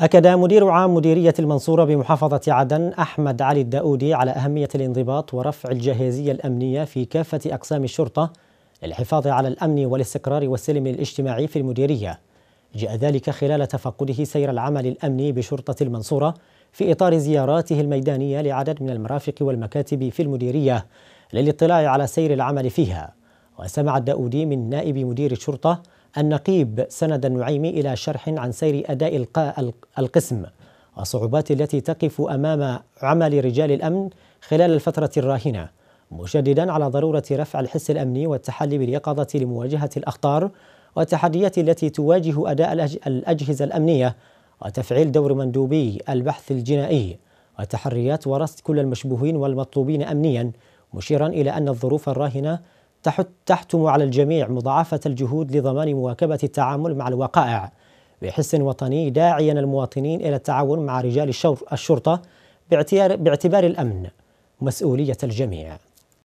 أكد مدير عام مديرية المنصورة بمحافظة عدن أحمد علي الداودي على أهمية الانضباط ورفع الجاهزية الأمنية في كافة أقسام الشرطة للحفاظ على الأمن والاستقرار والسلم الاجتماعي في المديرية جاء ذلك خلال تفقده سير العمل الأمني بشرطة المنصورة في إطار زياراته الميدانية لعدد من المرافق والمكاتب في المديرية للاطلاع على سير العمل فيها وسمع الداودي من نائب مدير الشرطة النقيب سند النعيمي إلى شرح عن سير أداء القسم والصعوبات التي تقف أمام عمل رجال الأمن خلال الفترة الراهنة مشددا على ضرورة رفع الحس الأمني والتحلي باليقظة لمواجهة الأخطار والتحديات التي تواجه أداء الأجهزة الأمنية وتفعيل دور مندوبي البحث الجنائي وتحريات ورصد كل المشبوهين والمطلوبين أمنيا مشيرا إلى أن الظروف الراهنة تحتم على الجميع مضاعفة الجهود لضمان مواكبة التعامل مع الوقائع بحس وطني داعيا المواطنين إلى التعاون مع رجال الشرطة باعتبار الأمن مسؤولية الجميع